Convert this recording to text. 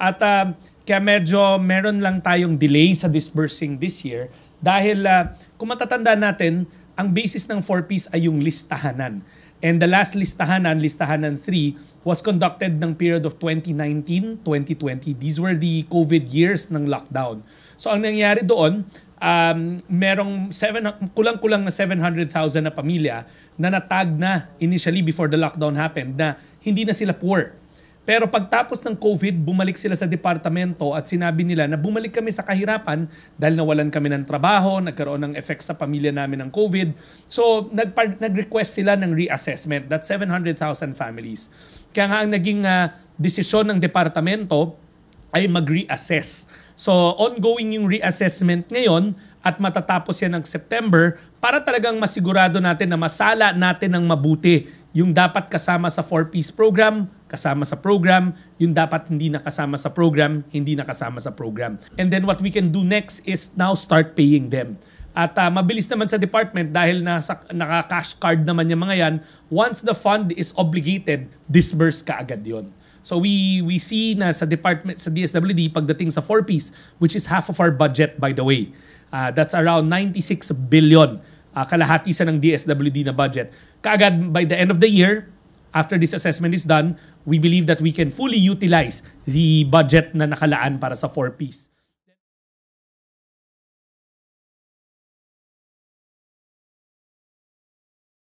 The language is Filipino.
At uh, kaya medyo meron lang tayong delay sa disbursing this year dahil uh, kung matatanda natin, ang basis ng 4Ps ay yung listahanan. And the last listahanan, listahanan 3, was conducted ng period of 2019-2020. These were the COVID years ng lockdown. So ang nangyari doon, um, merong seven, kulang-kulang na 700,000 na pamilya na natag na initially before the lockdown happened na hindi na sila poor pero pagtapos ng COVID, bumalik sila sa departamento at sinabi nila na bumalik kami sa kahirapan dahil nawalan kami ng trabaho, nagkaroon ng effect sa pamilya namin ng COVID. So, nag-request sila ng reassessment. that 700,000 families. Kaya nga ang naging uh, desisyon ng departamento ay mag-reassess. So, ongoing yung reassessment ngayon at matatapos yan ng September para talagang masigurado natin na masala natin ng mabuti yung dapat kasama sa 4-piece program, kasama sa program, yung dapat hindi nakasama sa program, hindi nakasama sa program. And then what we can do next is now start paying them. At uh, mabilis naman sa department dahil nasa, naka-cash card naman yung mga yan, once the fund is obligated, disburse ka agad yon. So we we see na sa department sa DSWD pagdating sa 4 piece which is half of our budget by the way. Uh, that's around 96 billion uh, kalahati sa ng DSWD na budget. Kaagad by the end of the year, after this assessment is done, we believe that we can fully utilize the budget na nakalaan para sa 4 piece